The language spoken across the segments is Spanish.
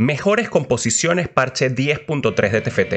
Mejores composiciones parche 10.3 de TFT.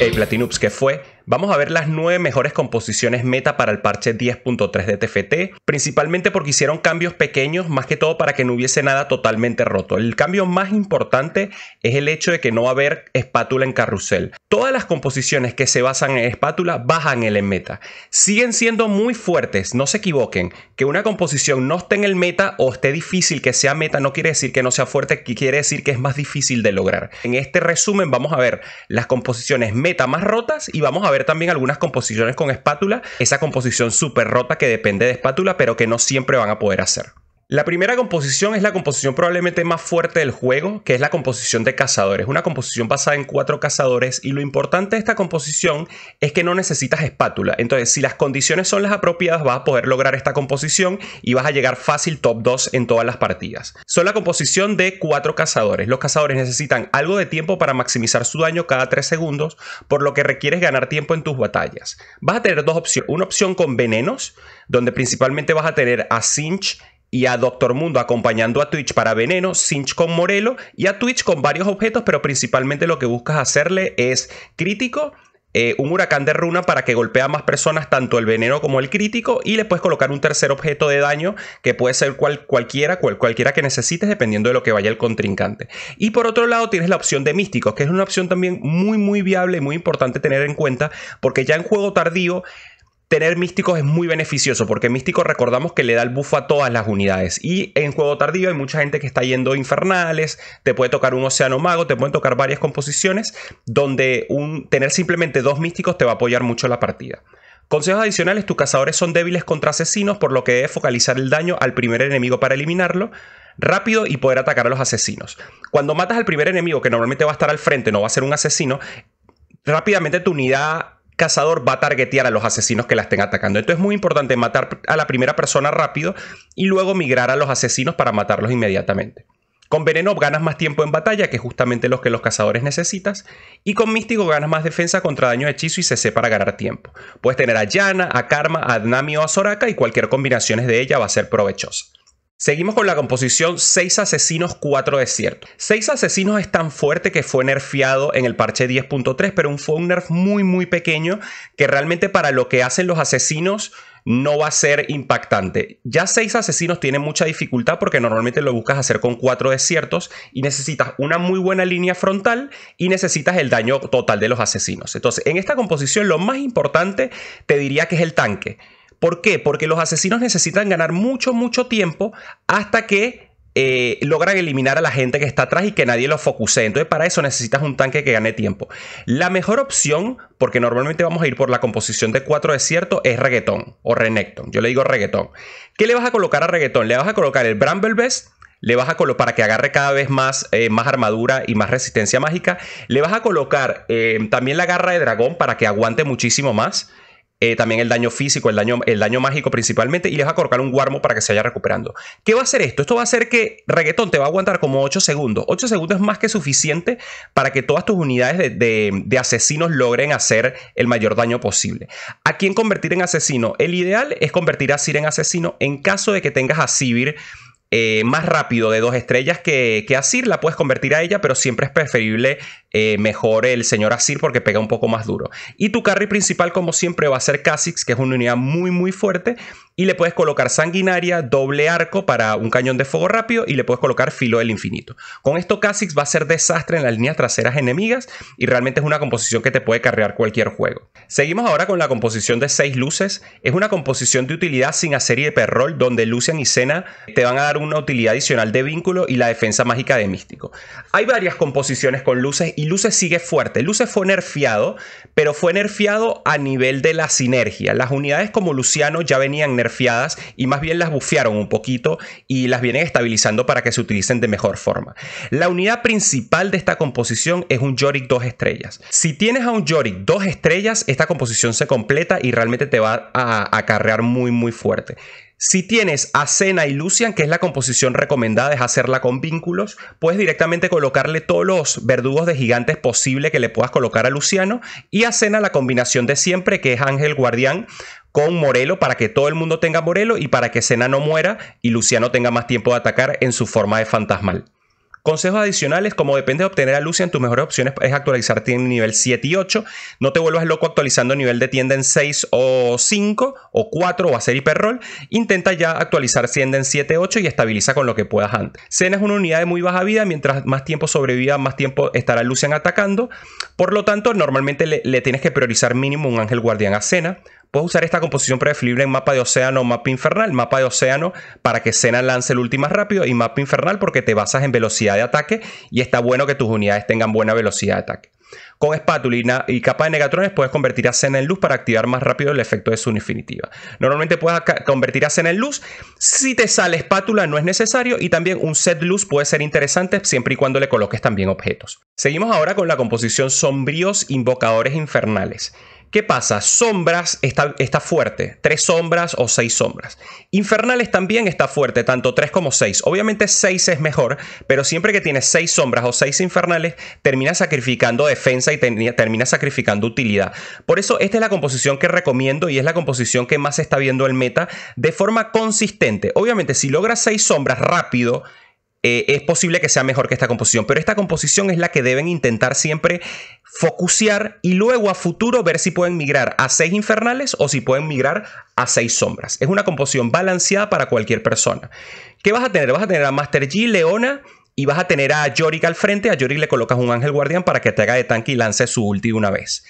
El Platinups que fue Vamos a ver las nueve mejores composiciones meta para el parche 10.3 de TFT, principalmente porque hicieron cambios pequeños, más que todo para que no hubiese nada totalmente roto. El cambio más importante es el hecho de que no va a haber espátula en carrusel. Todas las composiciones que se basan en espátula bajan el en meta. Siguen siendo muy fuertes, no se equivoquen. Que una composición no esté en el meta o esté difícil que sea meta no quiere decir que no sea fuerte, quiere decir que es más difícil de lograr. En este resumen vamos a ver las composiciones meta más rotas y vamos a ver también algunas composiciones con espátula, esa composición súper rota que depende de espátula, pero que no siempre van a poder hacer. La primera composición es la composición probablemente más fuerte del juego, que es la composición de cazadores, una composición basada en cuatro cazadores y lo importante de esta composición es que no necesitas espátula, entonces si las condiciones son las apropiadas vas a poder lograr esta composición y vas a llegar fácil top 2 en todas las partidas. Son la composición de cuatro cazadores, los cazadores necesitan algo de tiempo para maximizar su daño cada 3 segundos, por lo que requieres ganar tiempo en tus batallas. Vas a tener dos opciones, una opción con venenos, donde principalmente vas a tener a Cinch y a Doctor Mundo acompañando a Twitch para Veneno, Sinch con Morelo y a Twitch con varios objetos, pero principalmente lo que buscas hacerle es crítico, eh, un huracán de runa para que golpee a más personas, tanto el veneno como el crítico, y le puedes colocar un tercer objeto de daño que puede ser cual, cualquiera, cual, cualquiera que necesites, dependiendo de lo que vaya el contrincante. Y por otro lado, tienes la opción de místicos, que es una opción también muy, muy viable y muy importante tener en cuenta, porque ya en juego tardío Tener místicos es muy beneficioso porque místico recordamos que le da el buff a todas las unidades. Y en juego tardío hay mucha gente que está yendo infernales, te puede tocar un océano mago, te pueden tocar varias composiciones, donde tener simplemente dos místicos te va a apoyar mucho la partida. Consejos adicionales, tus cazadores son débiles contra asesinos, por lo que debes focalizar el daño al primer enemigo para eliminarlo rápido y poder atacar a los asesinos. Cuando matas al primer enemigo, que normalmente va a estar al frente, no va a ser un asesino, rápidamente tu unidad cazador va a targetear a los asesinos que la estén atacando. Entonces es muy importante matar a la primera persona rápido y luego migrar a los asesinos para matarlos inmediatamente. Con veneno ganas más tiempo en batalla, que es justamente los que los cazadores necesitas, y con místico ganas más defensa contra daño de hechizo y CC para ganar tiempo. Puedes tener a Yana, a Karma, a Nami o a Soraka y cualquier combinación de ella va a ser provechosa. Seguimos con la composición 6 asesinos, 4 desiertos. 6 asesinos es tan fuerte que fue nerfeado en el parche 10.3, pero fue un nerf muy muy pequeño que realmente para lo que hacen los asesinos no va a ser impactante. Ya 6 asesinos tiene mucha dificultad porque normalmente lo buscas hacer con 4 desiertos y necesitas una muy buena línea frontal y necesitas el daño total de los asesinos. Entonces, en esta composición lo más importante te diría que es el tanque. ¿Por qué? Porque los asesinos necesitan ganar mucho, mucho tiempo hasta que eh, logran eliminar a la gente que está atrás y que nadie los focuse. Entonces, para eso necesitas un tanque que gane tiempo. La mejor opción, porque normalmente vamos a ir por la composición de cuatro desiertos, es reggaetón o Renekton. Yo le digo reggaetón. ¿Qué le vas a colocar a reggaetón? Le vas a colocar el Bramble Best, le vas a colocar para que agarre cada vez más, eh, más, armadura y más resistencia mágica. Le vas a colocar eh, también la garra de dragón para que aguante muchísimo más. Eh, también el daño físico, el daño, el daño mágico principalmente, y les va a colocar un guarmo para que se vaya recuperando. ¿Qué va a hacer esto? Esto va a hacer que reggaetón te va a aguantar como 8 segundos. 8 segundos es más que suficiente para que todas tus unidades de, asesinos logren hacer el mayor daño posible. ¿A quién convertir en asesino? El ideal es convertir a Sir en asesino en caso de que tengas a Sivir eh, más rápido de dos estrellas que, que, Asir, la puedes convertir a ella, pero siempre es preferible eh, mejor el señor Asir porque pega un poco más duro. Y tu carry principal, como siempre, va a ser Kha'Zix, que es una unidad muy, muy fuerte. Y le puedes colocar sanguinaria, doble arco para un cañón de fuego rápido y le puedes colocar filo del infinito. Con esto Kha'Zix va a ser desastre en las líneas traseras enemigas y realmente es una composición que te puede carrear cualquier juego. Seguimos ahora con la composición de seis luces. Es una composición de utilidad sin hacer y de perrol donde Lucian y Cena te van a dar un una utilidad adicional de vínculo y la defensa mágica de místico. Hay varias composiciones con luces y luces sigue fuerte. Luces fue nerfeado, pero fue nerfeado a nivel de la sinergia. Las unidades como Luciano ya venían nerfeadas y más bien las bufearon un poquito y las vienen estabilizando para que se utilicen de mejor forma. La unidad principal de esta composición es un Yorick 2 estrellas. Si tienes a un Yorick 2 estrellas, esta composición se completa y realmente te va a acarrear muy muy fuerte. Si tienes a Cena y Lucian, que es la composición recomendada, es hacerla con vínculos, puedes directamente colocarle todos los verdugos de gigantes posible que le puedas colocar a Luciano y a Cena la combinación de siempre, que es Ángel Guardián con Morelo para que todo el mundo tenga Morelo y para que Cena no muera y Luciano tenga más tiempo de atacar en su forma de fantasmal. Consejos adicionales, como depende de obtener a Lucian, tus mejores opciones es actualizarte en nivel 7 y 8. No te vuelvas loco actualizando nivel de tienda en 6 o 5 o 4 o hacer hiperroll. Intenta ya actualizar tienda en 7, 8 y estabiliza con lo que puedas antes. Cena es una unidad de muy baja vida, mientras más tiempo sobreviva, más tiempo estará Lucian atacando. Por lo tanto, normalmente le, tienes que priorizar mínimo un ángel guardián a Senna. Puedes usar esta composición preferible en mapa de océano o mapa infernal. Mapa de océano para que Sena lance el último más rápido y mapa infernal porque te basas en velocidad de ataque y está bueno que tus unidades tengan buena velocidad de ataque. Con espátula y, capa de negatrones puedes convertir a Senna en luz para activar más rápido el efecto de su infinitiva. Normalmente puedes convertir a Senna en luz. Si te sale espátula no es necesario y también un set luz puede ser interesante siempre y cuando le coloques también objetos. Seguimos ahora con la composición sombríos invocadores infernales. ¿Qué pasa? Sombras está, está, fuerte, tres sombras o seis sombras. Infernales también está fuerte, tanto tres como seis. Obviamente seis es mejor, pero siempre que tienes seis sombras o seis infernales, termina sacrificando defensa y termina sacrificando utilidad. Por eso esta es la composición que recomiendo y es la composición que más está viendo el meta de forma consistente. Obviamente si logras seis sombras rápido eh, es posible que sea mejor que esta composición. Pero esta composición es la que deben intentar siempre focusear y luego a futuro ver si pueden migrar a seis infernales o si pueden migrar a seis sombras. Es una composición balanceada para cualquier persona. ¿Qué vas a tener? Vas a tener a Master G, Leona y vas a tener a Yorick al frente. A Yorick le colocas un ángel guardián para que te haga de tanque y lance su ulti una vez.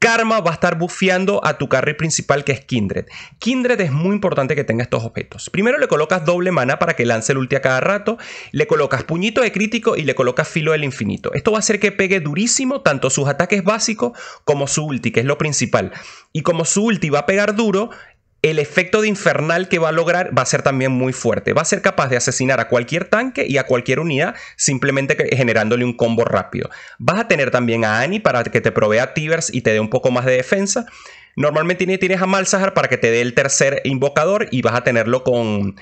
Karma va a estar bufeando a tu carry principal que es Kindred. Kindred es muy importante que tenga estos objetos. Primero le colocas doble mana para que lance el ulti a cada rato, le colocas puñito de crítico y le colocas filo del infinito. Esto va a hacer que pegue durísimo tanto sus ataques básicos como su ulti, que es lo principal. Y como su ulti va a pegar duro, el efecto de infernal que va a lograr va a ser también muy fuerte. Va a ser capaz de asesinar a cualquier tanque y a cualquier unidad simplemente generándole un combo rápido. Vas a tener también a Annie para que te provea Tivers y te dé un poco más de defensa. Normalmente tienes a Malzahar para que te dé el tercer invocador y vas a tenerlo con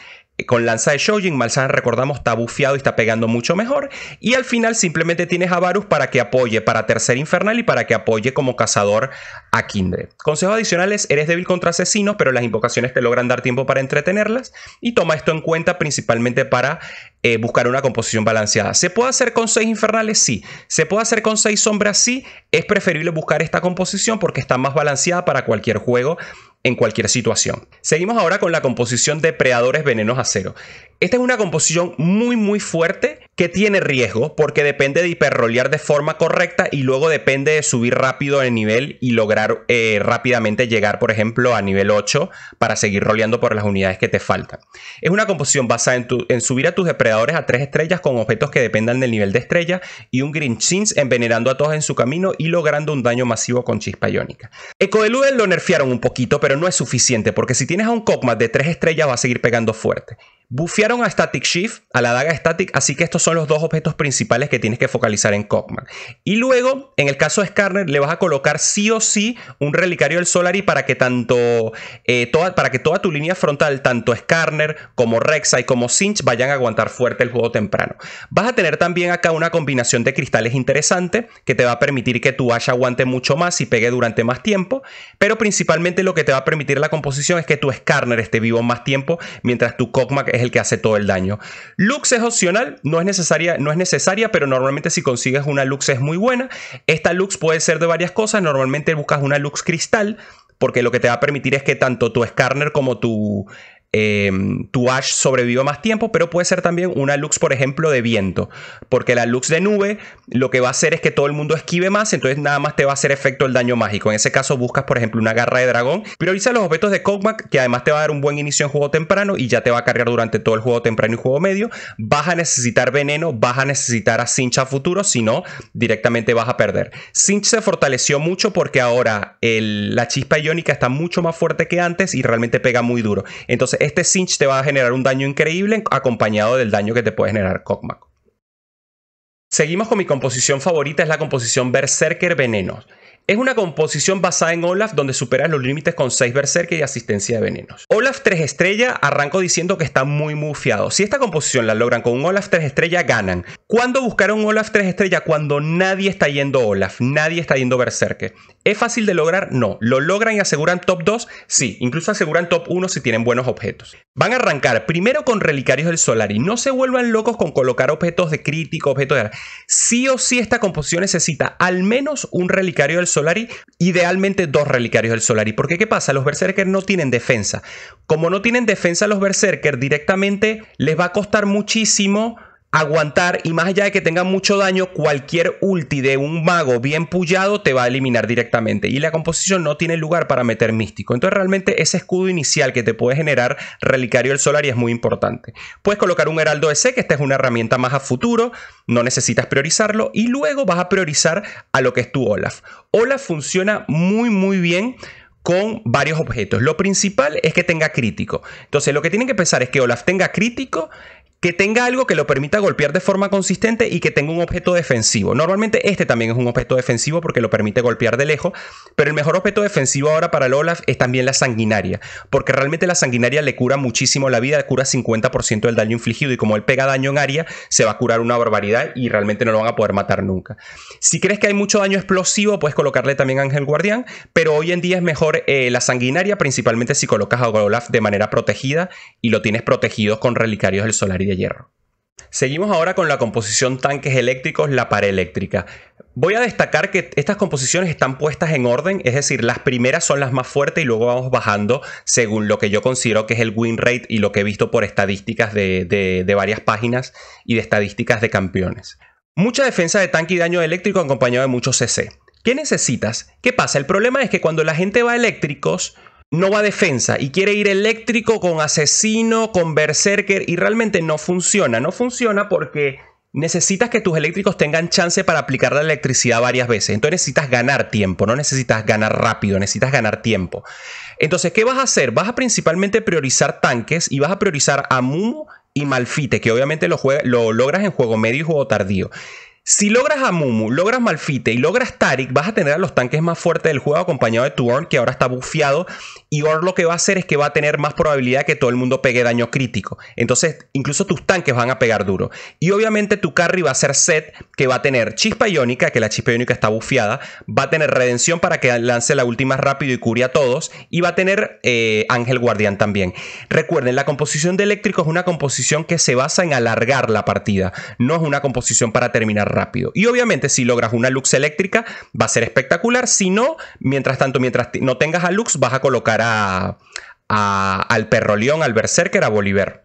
con lanza de Shojin, Malzahn recordamos está bufiado y está pegando mucho mejor. Y al final simplemente tienes a Varus para que apoye para Tercer Infernal y para que apoye como cazador a Kindred. Consejos adicionales, eres débil contra asesinos, pero las invocaciones te logran dar tiempo para entretenerlas. Y toma esto en cuenta principalmente para eh, buscar una composición balanceada. ¿Se puede hacer con seis infernales? Sí. ¿Se puede hacer con seis sombras? Sí. Es preferible buscar esta composición porque está más balanceada para cualquier juego en cualquier situación. Seguimos ahora con la composición de predadores venenos acero. Esta es una composición muy muy fuerte que tiene riesgo porque depende de hiperrolear de forma correcta y luego depende de subir rápido el nivel y lograr eh, rápidamente llegar, por ejemplo, a nivel 8 para seguir roleando por las unidades que te faltan. Es una composición basada en, subir a tus depredadores a 3 estrellas con objetos que dependan del nivel de estrella y un Green Chins envenenando a todos en su camino y logrando un daño masivo con chispa iónica. Eco de Luden lo nerfearon un poquito, pero no es suficiente porque si tienes a un Kog'Maw de 3 estrellas va a seguir pegando fuerte. Buffearon a Static Shift, a la daga Static, así que estos son los dos objetos principales que tienes que focalizar en Cogman. Y luego, en el caso de Skarner, le vas a colocar sí o sí un relicario del Solari para que tanto eh, toda, para que toda tu línea frontal, tanto Skarner como y como Sinch, vayan a aguantar fuerte el juego temprano. Vas a tener también acá una combinación de cristales interesante que te va a permitir que tu Ash aguante mucho más y pegue durante más tiempo, pero principalmente lo que te va a permitir la composición es que tu Skarner esté vivo más tiempo mientras tu Cogman es el que hace todo el daño. Lux es opcional, no es necesaria, no es necesaria pero normalmente si consigues una Lux es muy buena. Esta Lux puede ser de varias cosas, normalmente buscas una Lux cristal, porque lo que te va a permitir es que tanto tu Skarner como tu eh, tu Ash sobrevive más tiempo, pero puede ser también una Lux, por ejemplo, de viento. Porque la Lux de nube lo que va a hacer es que todo el mundo esquive más, entonces nada más te va a hacer efecto el daño mágico. En ese caso buscas, por ejemplo, una garra de dragón. Prioriza los objetos de Kog'Maw, que además te va a dar un buen inicio en juego temprano y ya te va a cargar durante todo el juego temprano y juego medio. Vas a necesitar veneno, vas a necesitar a a futuro, si no, directamente vas a perder. Cinch se fortaleció mucho porque ahora la chispa iónica está mucho más fuerte que antes y realmente pega muy duro. Entonces, este Cinch te va a generar un daño increíble acompañado del daño que te puede generar Cockmac. Seguimos con mi composición favorita, es la composición Berserker Veneno. Es una composición basada en Olaf donde superas los límites con 6 berserker y asistencia de venenos. Olaf 3 estrella, arranco diciendo que está muy mufiado. Si esta composición la logran con un Olaf 3 estrella, ganan. ¿Cuándo buscar un Olaf 3 estrella? Cuando nadie está yendo Olaf, nadie está yendo berserker. ¿Es fácil de lograr? No. ¿Lo logran y aseguran top 2? Sí, incluso aseguran top 1 si tienen buenos objetos. Van a arrancar primero con relicarios del solar y no se vuelvan locos con colocar objetos de crítico, objetos de... Sí o sí esta composición necesita al menos un relicario del solar Solari, idealmente dos relicarios del Solari. Porque ¿qué pasa? Los Berserker no tienen defensa. Como no tienen defensa los Berserker, directamente les va a costar muchísimo aguantar y más allá de que tenga mucho daño, cualquier ulti de un mago bien pullado te va a eliminar directamente y la composición no tiene lugar para meter místico. Entonces realmente ese escudo inicial que te puede generar Relicario Solar Y es muy importante. Puedes colocar un Heraldo Ese, que esta es una herramienta más a futuro, no necesitas priorizarlo y luego vas a priorizar a lo que es tu Olaf. Olaf funciona muy muy bien con varios objetos. Lo principal es que tenga crítico. Entonces, lo que tienen que pensar es que Olaf tenga crítico, que tenga algo que lo permita golpear de forma consistente y que tenga un objeto defensivo. Normalmente este también es un objeto defensivo porque lo permite golpear de lejos, pero el mejor objeto defensivo ahora para el Olaf es también la sanguinaria, porque realmente la sanguinaria le cura muchísimo la vida, le cura 50% del daño infligido y como él pega daño en área, se va a curar una barbaridad y realmente no lo van a poder matar nunca. Si crees que hay mucho daño explosivo, puedes colocarle también Ángel Guardián, pero hoy en día es mejor eh, la sanguinaria, principalmente si colocas a Olaf de manera protegida y lo tienes protegido con relicarios del solar de hierro. Seguimos ahora con la composición tanques eléctricos, la pared eléctrica. Voy a destacar que estas composiciones están puestas en orden, es decir, las primeras son las más fuertes y luego vamos bajando según lo que yo considero que es el win rate y lo que he visto por estadísticas de, varias páginas y de estadísticas de campeones. Mucha defensa de tanque y daño eléctrico acompañado de mucho CC. ¿Qué necesitas? ¿Qué pasa? El problema es que cuando la gente va eléctricos, no va defensa y quiere ir eléctrico con asesino, con berserker y realmente no funciona. No funciona porque necesitas que tus eléctricos tengan chance para aplicar la electricidad varias veces. Entonces necesitas ganar tiempo, no necesitas ganar rápido, necesitas ganar tiempo. Entonces, ¿qué vas a hacer? Vas a principalmente priorizar tanques y vas a priorizar a y Malfite, que obviamente lo, lo logras en juego medio y juego tardío. Si logras a Mumu, logras Malfite y logras Tarik, vas a tener a los tanques más fuertes del juego acompañado de Tuorn, que ahora está bufiado y ahora lo que va a hacer es que va a tener más probabilidad que todo el mundo pegue daño crítico. Entonces, incluso tus tanques van a pegar duro. Y obviamente tu carry va a ser set, que va a tener chispa iónica, que la chispa iónica está bufiada, va a tener redención para que lance la última rápido y cure a todos, y va a tener eh, ángel guardián también. Recuerden, la composición de eléctrico es una composición que se basa en alargar la partida, no es una composición para terminar rápido. Y obviamente, si logras una lux eléctrica, va a ser espectacular. Si no, mientras tanto, mientras no tengas a lux, vas a colocar a, al Perroleón, al Berserker, a Bolívar.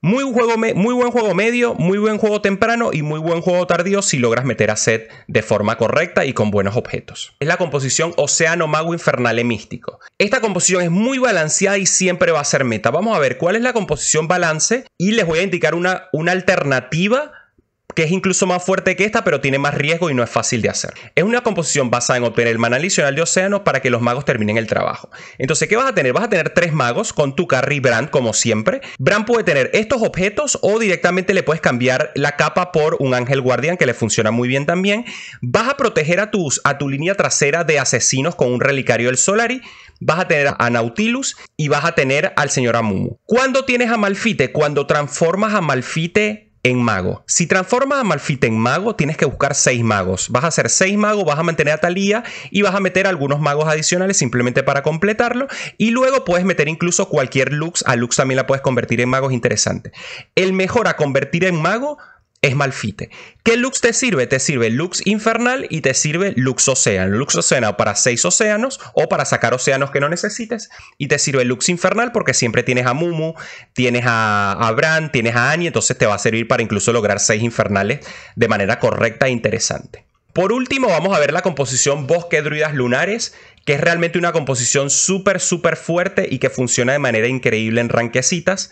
Muy, juego muy, buen juego medio, muy buen juego temprano y muy buen juego tardío si logras meter a Set de forma correcta y con buenos objetos. Es la composición Océano Mago Infernale Místico. Esta composición es muy balanceada y siempre va a ser meta. Vamos a ver cuál es la composición balance y les voy a indicar una, una alternativa que es incluso más fuerte que esta, pero tiene más riesgo y no es fácil de hacer. Es una composición basada en obtener el mana adicional de Océano, para que los magos terminen el trabajo. Entonces, ¿qué vas a tener? Vas a tener tres magos con tu carry Brand, como siempre. Brand puede tener estos objetos o directamente le puedes cambiar la capa por un ángel guardián que le funciona muy bien también. Vas a proteger a, tus, a tu línea trasera de asesinos con un relicario del Solari. Vas a tener a Nautilus y vas a tener al señor Amumu. ¿Cuándo tienes a Malfite? Cuando transformas a Malfite en mago. Si transformas a Malfita en mago, tienes que buscar 6 magos. Vas a hacer 6 magos, vas a mantener a Talía y vas a meter algunos magos adicionales simplemente para completarlo. Y luego puedes meter incluso cualquier Lux. A Lux también la puedes convertir en magos interesante. El mejor a convertir en mago es Malfite. ¿Qué Lux te sirve? Te sirve Lux Infernal y te sirve Lux Océano. Lux Océano para seis océanos o para sacar océanos que no necesites. Y te sirve Lux Infernal porque siempre tienes a Mumu, tienes a, a Bran, tienes a Annie, entonces te va a servir para incluso lograr seis infernales de manera correcta e interesante. Por último, vamos a ver la composición Bosque Druidas Lunares, que es realmente una composición súper, súper fuerte y que funciona de manera increíble en ranquecitas.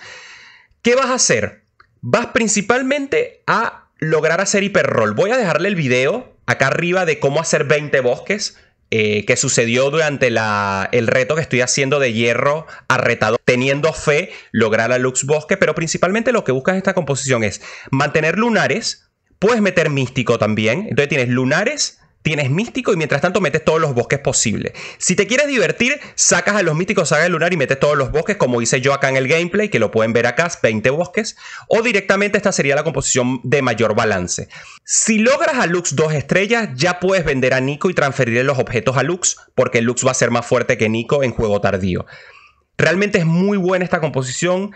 ¿Qué vas a hacer? vas principalmente a lograr hacer hiperroll. Voy a dejarle el video acá arriba de cómo hacer 20 bosques. Eh, que sucedió durante la, el reto que estoy haciendo de hierro arretado, teniendo fe lograr la Lux Bosque, pero principalmente lo que buscas en esta composición es mantener lunares, puedes meter místico también, entonces tienes lunares, tienes místico y mientras tanto metes todos los bosques posibles. Si te quieres divertir, sacas a los místicos Saga la Lunar y metes todos los bosques, como hice yo acá en el gameplay, que lo pueden ver acá, 20 bosques, o directamente esta sería la composición de mayor balance. Si logras a Lux dos estrellas, ya puedes vender a Nico y transferirle los objetos a Lux, porque Lux va a ser más fuerte que Nico en juego tardío. Realmente es muy buena esta composición,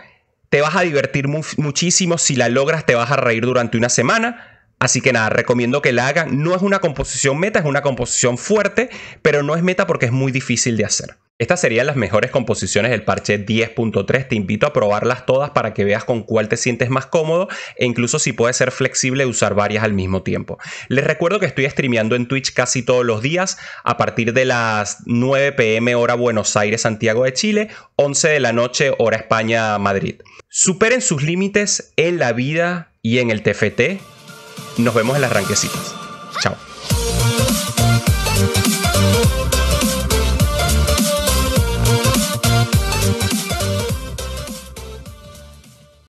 te vas a divertir muchísimo, si la logras te vas a reír durante una semana Así que nada, recomiendo que la hagan. No es una composición meta, es una composición fuerte, pero no es meta porque es muy difícil de hacer. Estas serían las mejores composiciones del parche 10.3. Te invito a probarlas todas para que veas con cuál te sientes más cómodo e incluso si puedes ser flexible usar varias al mismo tiempo. Les recuerdo que estoy streameando en Twitch casi todos los días a partir de las 9 pm hora Buenos Aires, Santiago de Chile, 11 de la noche hora España, Madrid. Superen sus límites en la vida y en el TFT nos vemos en las ranquecitas. Chao.